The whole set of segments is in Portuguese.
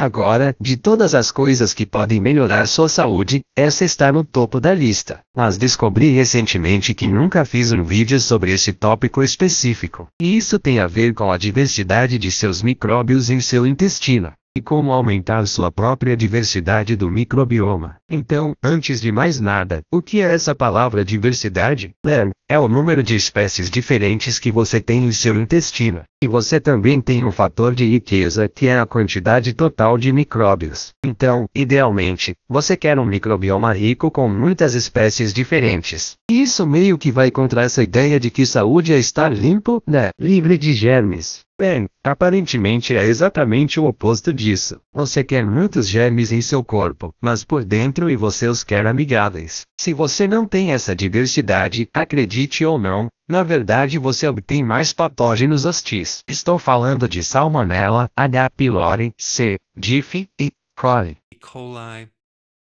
Agora, de todas as coisas que podem melhorar sua saúde, essa está no topo da lista. Mas descobri recentemente que nunca fiz um vídeo sobre esse tópico específico. E isso tem a ver com a diversidade de seus micróbios em seu intestino e como aumentar sua própria diversidade do microbioma. Então, antes de mais nada, o que é essa palavra diversidade? é o número de espécies diferentes que você tem em seu intestino. E você também tem um fator de riqueza que é a quantidade total de micróbios. Então, idealmente, você quer um microbioma rico com muitas espécies diferentes. Isso meio que vai contra essa ideia de que saúde é estar limpo, né? Livre de germes. Bem, aparentemente é exatamente o oposto disso. Você quer muitos germes em seu corpo, mas por dentro e você os quer amigáveis. Se você não tem essa diversidade, acredite ou não, na verdade você obtém mais patógenos hostis. Estou falando de Salmonella, H. pylori, C. diff e coli. E. coli.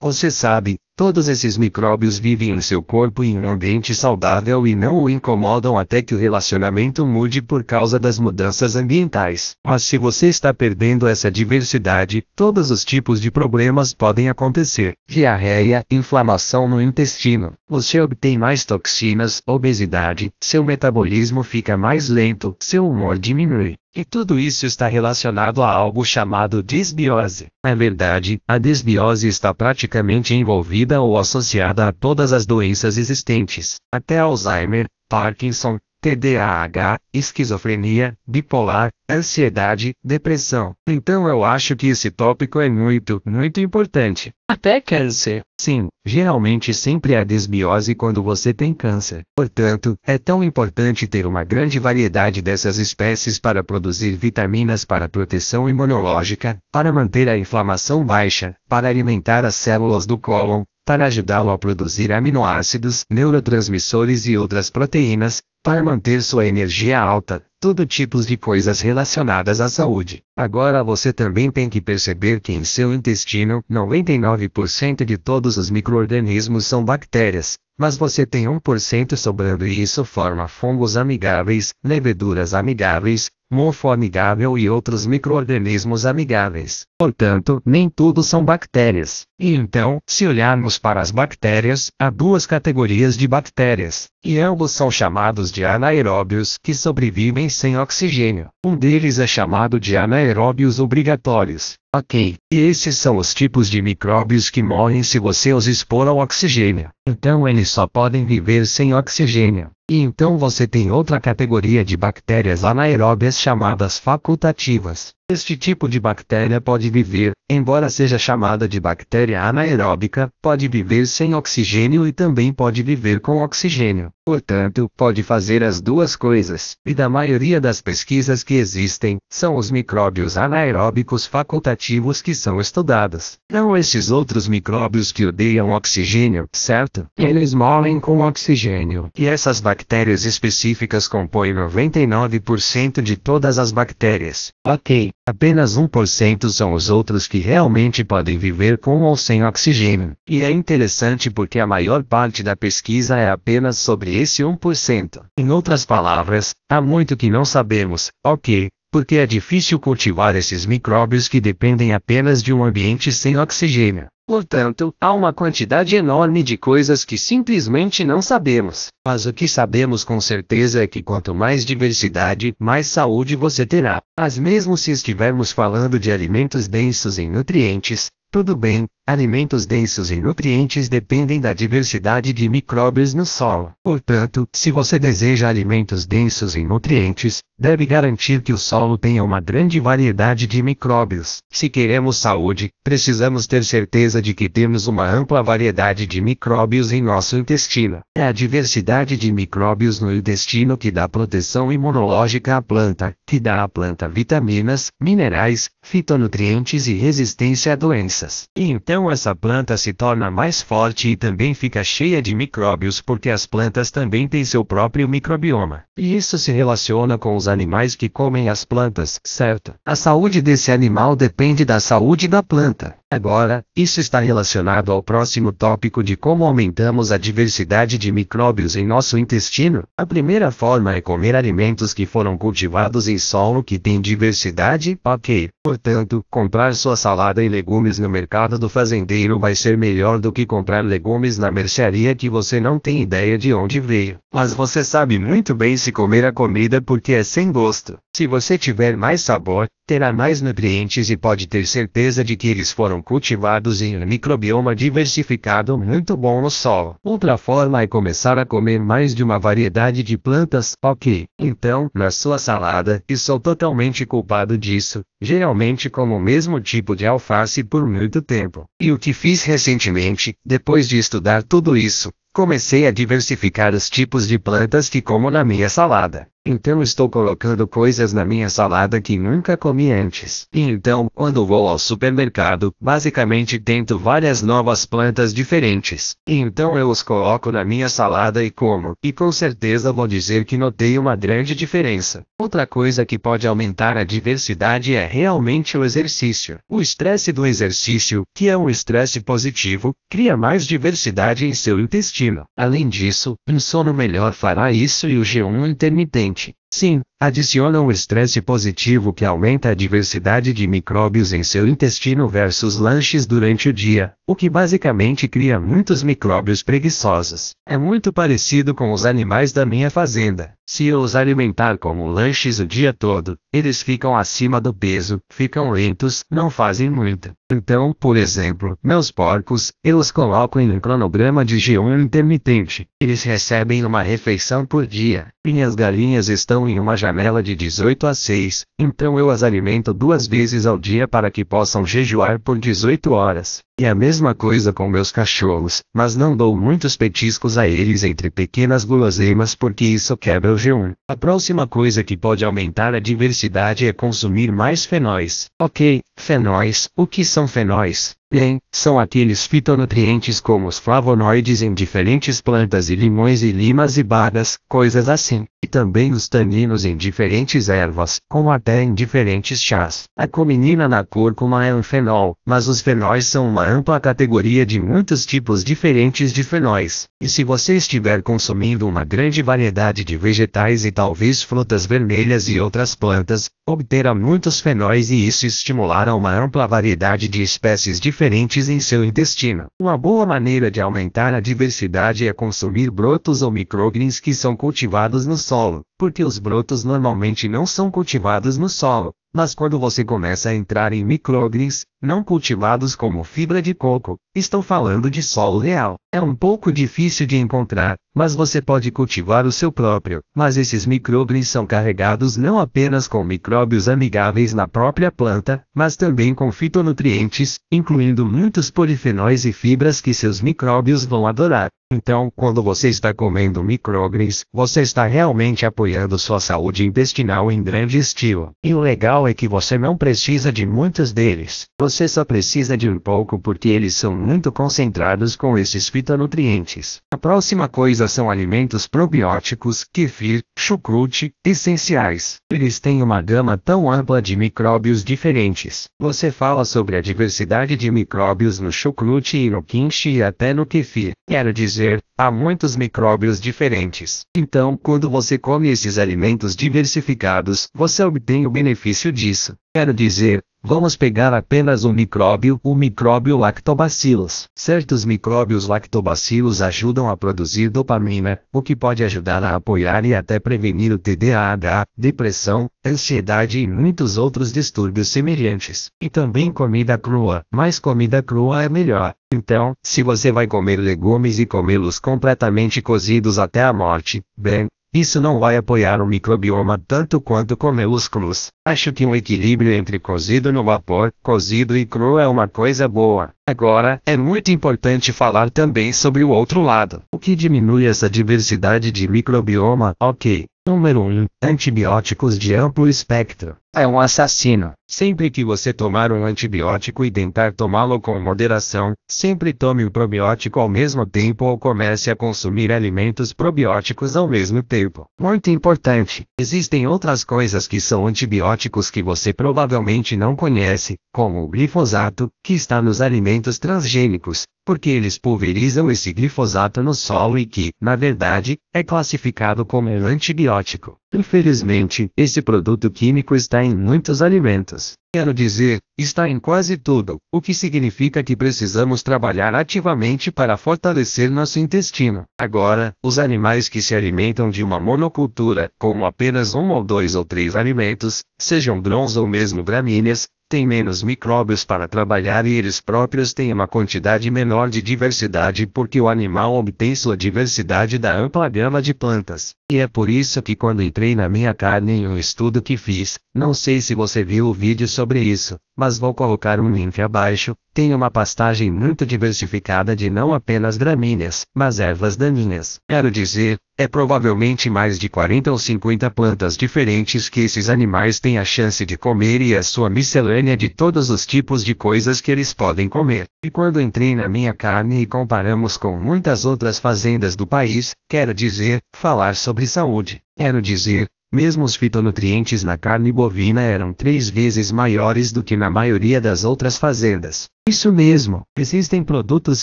Você sabe, Todos esses micróbios vivem em seu corpo em um ambiente saudável e não o incomodam até que o relacionamento mude por causa das mudanças ambientais. Mas se você está perdendo essa diversidade, todos os tipos de problemas podem acontecer: diarreia, inflamação no intestino. Você obtém mais toxinas, obesidade, seu metabolismo fica mais lento, seu humor diminui. E tudo isso está relacionado a algo chamado desbiose. Na verdade, a desbiose está praticamente envolvida atribuída ou associada a todas as doenças existentes, até Alzheimer, Parkinson, TDAH, esquizofrenia, bipolar, ansiedade, depressão. Então eu acho que esse tópico é muito, muito importante. Até câncer. Sim, geralmente sempre há desbiose quando você tem câncer. Portanto, é tão importante ter uma grande variedade dessas espécies para produzir vitaminas para proteção imunológica, para manter a inflamação baixa, para alimentar as células do cólon, para ajudá-lo a produzir aminoácidos, neurotransmissores e outras proteínas, para manter sua energia alta, todo tipo de coisas relacionadas à saúde. Agora você também tem que perceber que em seu intestino, 99% de todos os microrganismos são bactérias, mas você tem 1% sobrando e isso forma fungos amigáveis, leveduras amigáveis, mofo amigável e outros microrganismos amigáveis. Portanto, nem tudo são bactérias. E então, se olharmos para as bactérias, há duas categorias de bactérias, e ambos são chamados de anaeróbios que sobrevivem sem oxigênio. Um deles é chamado de anaeróbios aeróbios obrigatórios. Ok, e esses são os tipos de micróbios que morrem se você os expor ao oxigênio. Então eles só podem viver sem oxigênio. E então você tem outra categoria de bactérias anaeróbias chamadas facultativas. Este tipo de bactéria pode viver, embora seja chamada de bactéria anaeróbica, pode viver sem oxigênio e também pode viver com oxigênio. Portanto, pode fazer as duas coisas. E da maioria das pesquisas que existem, são os micróbios anaeróbicos facultativos negativos que são estudadas. Não esses outros micróbios que odeiam oxigênio, certo? Eles morrem com oxigênio. E essas bactérias específicas compõem 99% de todas as bactérias. Ok. Apenas 1% são os outros que realmente podem viver com ou sem oxigênio. E é interessante porque a maior parte da pesquisa é apenas sobre esse 1%. Em outras palavras, há muito que não sabemos, ok, porque é difícil cultivar esses micróbios que dependem apenas de um ambiente sem oxigênio. Portanto, há uma quantidade enorme de coisas que simplesmente não sabemos. Mas o que sabemos com certeza é que quanto mais diversidade, mais saúde você terá. Mas mesmo se estivermos falando de alimentos densos em nutrientes, tudo bem, Alimentos densos em nutrientes dependem da diversidade de micróbios no solo. Portanto, se você deseja alimentos densos em nutrientes, deve garantir que o solo tenha uma grande variedade de micróbios. Se queremos saúde, precisamos ter certeza de que temos uma ampla variedade de micróbios em nosso intestino. É a diversidade de micróbios no intestino que dá proteção imunológica à planta, que dá à planta vitaminas, minerais, fitonutrientes e resistência a doenças. E então então essa planta se torna mais forte e também fica cheia de micróbios porque as plantas também têm seu próprio microbioma. E isso se relaciona com os animais que comem as plantas, certo? A saúde desse animal depende da saúde da planta. Agora, isso está relacionado ao próximo tópico de como aumentamos a diversidade de micróbios em nosso intestino. A primeira forma é comer alimentos que foram cultivados em solo que tem diversidade, ok. Portanto, comprar sua salada e legumes no mercado do fazendeiro vai ser melhor do que comprar legumes na mercearia que você não tem ideia de onde veio. Mas você sabe muito bem se comer a comida porque é sem gosto. Se você tiver mais sabor, terá mais nutrientes e pode ter certeza de que eles foram cultivados em um microbioma diversificado muito bom no solo. Outra forma é começar a comer mais de uma variedade de plantas, ok? Então, na sua salada, e sou totalmente culpado disso, geralmente como o mesmo tipo de alface por muito tempo. E o que fiz recentemente, depois de estudar tudo isso, comecei a diversificar os tipos de plantas que como na minha salada. Então estou colocando coisas na minha salada que nunca comi antes. E então, quando vou ao supermercado, basicamente tento várias novas plantas diferentes. E então eu os coloco na minha salada e como. E com certeza vou dizer que notei uma grande diferença. Outra coisa que pode aumentar a diversidade é realmente o exercício. O estresse do exercício, que é um estresse positivo, cria mais diversidade em seu intestino. Além disso, um sono melhor fará isso e o jejum intermitente очень. Sim, adicionam o estresse positivo que aumenta a diversidade de micróbios em seu intestino versus lanches durante o dia, o que basicamente cria muitos micróbios preguiçosos. É muito parecido com os animais da minha fazenda. Se eu os alimentar como lanches o dia todo, eles ficam acima do peso, ficam lentos, não fazem muito. Então, por exemplo, meus porcos, eu os coloco em um cronograma de jejum intermitente. Eles recebem uma refeição por dia. Minhas galinhas estão estão em uma janela de 18 a 6, então eu as alimento duas vezes ao dia para que possam jejuar por 18 horas. E a mesma coisa com meus cachorros, mas não dou muitos petiscos a eles entre pequenas guloseimas porque isso quebra o jeum. A próxima coisa que pode aumentar a diversidade é consumir mais fenóis. Ok, fenóis, o que são fenóis? Bem, são aqueles fitonutrientes como os flavonoides em diferentes plantas e limões e limas e bagas, coisas assim, e também os taninos em diferentes ervas, como até em diferentes chás. A cominina na cúrcuma é um fenol, mas os fenóis são uma ampla categoria de muitos tipos diferentes de fenóis, e se você estiver consumindo uma grande variedade de vegetais e talvez frutas vermelhas e outras plantas, obterá muitos fenóis e isso estimulará uma ampla variedade de espécies diferentes em seu intestino. Uma boa maneira de aumentar a diversidade é consumir brotos ou microgreens que são cultivados no solo, porque os brotos normalmente não são cultivados no solo, mas quando você começa a entrar em microgris, não cultivados como fibra de coco, estou falando de solo real, é um pouco difícil de encontrar, mas você pode cultivar o seu próprio. Mas esses micróbios são carregados não apenas com micróbios amigáveis na própria planta, mas também com fitonutrientes, incluindo muitos polifenóis e fibras que seus micróbios vão adorar. Então, quando você está comendo micróbios, você está realmente apoiando sua saúde intestinal em grande estilo. E o legal é que você não precisa de muitos deles. Você só precisa de um pouco porque eles são muito concentrados com esses fitonutrientes. A próxima coisa são alimentos probióticos, kefir, chucrute, essenciais. Eles têm uma gama tão ampla de micróbios diferentes. Você fala sobre a diversidade de micróbios no chucrute e no quinche e até no kefir. Quero dizer, há muitos micróbios diferentes. Então, quando você come esses alimentos diversificados, você obtém o benefício disso. Quero dizer, Vamos pegar apenas um micróbio, o micróbio lactobacillus. Certos micróbios lactobacilos ajudam a produzir dopamina, o que pode ajudar a apoiar e até prevenir o TDAH, depressão, ansiedade e muitos outros distúrbios semelhantes. E também comida crua, mas comida crua é melhor. Então, se você vai comer legumes e comê-los completamente cozidos até a morte, bem, isso não vai apoiar o microbioma tanto quanto comê os crus. Acho que um equilíbrio entre cozido no vapor, cozido e cru é uma coisa boa. Agora, é muito importante falar também sobre o outro lado, o que diminui essa diversidade de microbioma, ok. Número 1. Antibióticos de amplo espectro. É um assassino. Sempre que você tomar um antibiótico e tentar tomá-lo com moderação, sempre tome o probiótico ao mesmo tempo ou comece a consumir alimentos probióticos ao mesmo tempo. Muito importante, existem outras coisas que são antibióticos que você provavelmente não conhece, como o glifosato, que está nos alimentos transgênicos, porque eles pulverizam esse glifosato no solo e que, na verdade, é classificado como um antibiótico. Infelizmente, esse produto químico está em muitos alimentos. Quero dizer, está em quase tudo, o que significa que precisamos trabalhar ativamente para fortalecer nosso intestino. Agora, os animais que se alimentam de uma monocultura, como apenas um ou dois ou três alimentos, sejam grãos ou mesmo gramíneas, tem menos micróbios para trabalhar e eles próprios têm uma quantidade menor de diversidade porque o animal obtém sua diversidade da ampla gama de plantas. E é por isso que quando entrei na minha carne em um estudo que fiz, não sei se você viu o vídeo sobre isso, mas vou colocar um link abaixo, tem uma pastagem muito diversificada de não apenas gramíneas, mas ervas daninhas. Quero dizer, é provavelmente mais de 40 ou 50 plantas diferentes que esses animais têm a chance de comer e a sua miscelânea de todos os tipos de coisas que eles podem comer. E quando entrei na minha carne e comparamos com muitas outras fazendas do país, quero dizer, falar sobre saúde. Quero dizer, mesmo os fitonutrientes na carne bovina eram três vezes maiores do que na maioria das outras fazendas. Isso mesmo, existem produtos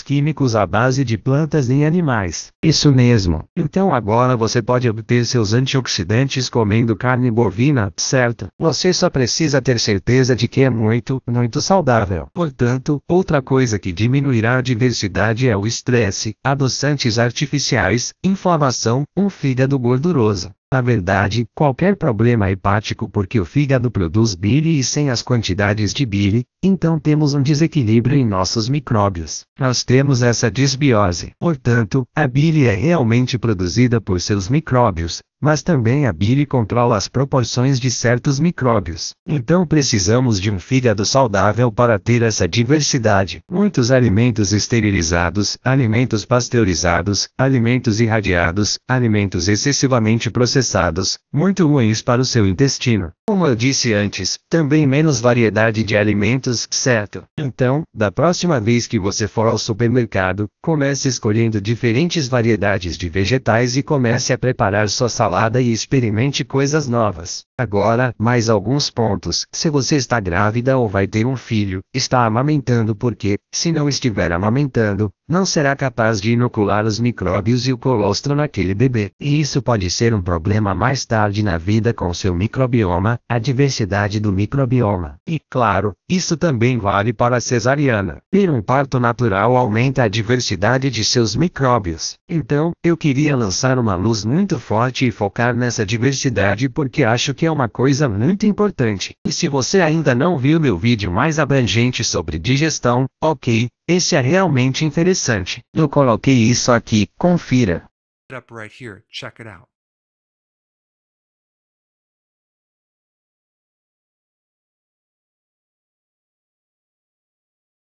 químicos à base de plantas e animais. Isso mesmo. Então agora você pode obter seus antioxidantes comendo carne bovina, certo? Você só precisa ter certeza de que é muito, muito saudável. Portanto, outra coisa que diminuirá a diversidade é o estresse, adoçantes artificiais, inflamação, um fígado gorduroso. Na verdade, qualquer problema hepático porque o fígado produz bile e sem as quantidades de bile, então temos um desequilíbrio equilíbrio em nossos micróbios. Nós temos essa disbiose. Portanto, a bile é realmente produzida por seus micróbios, mas também a bile controla as proporções de certos micróbios. Então precisamos de um fígado saudável para ter essa diversidade. Muitos alimentos esterilizados, alimentos pasteurizados, alimentos irradiados, alimentos excessivamente processados, muito ruins para o seu intestino. Como eu disse antes, também menos variedade de alimentos, certo? Então, da próxima vez que você for ao supermercado, comece escolhendo diferentes variedades de vegetais e comece a preparar sua salada e experimente coisas novas. Agora, mais alguns pontos. Se você está grávida ou vai ter um filho, está amamentando porque, se não estiver amamentando, não será capaz de inocular os micróbios e o colostro naquele bebê, e isso pode ser um problema mais tarde na vida com seu microbioma, a diversidade do microbioma. E claro, isso também vale para a cesariana. Ter um parto natural aumenta a diversidade de seus micróbios. Então, eu queria lançar uma luz muito forte e focar nessa diversidade porque acho que é uma coisa muito importante. E se você ainda não viu meu vídeo mais abrangente sobre digestão, ok, este é realmente interessante. Eu coloquei isso aqui, confira. up right here, check it out.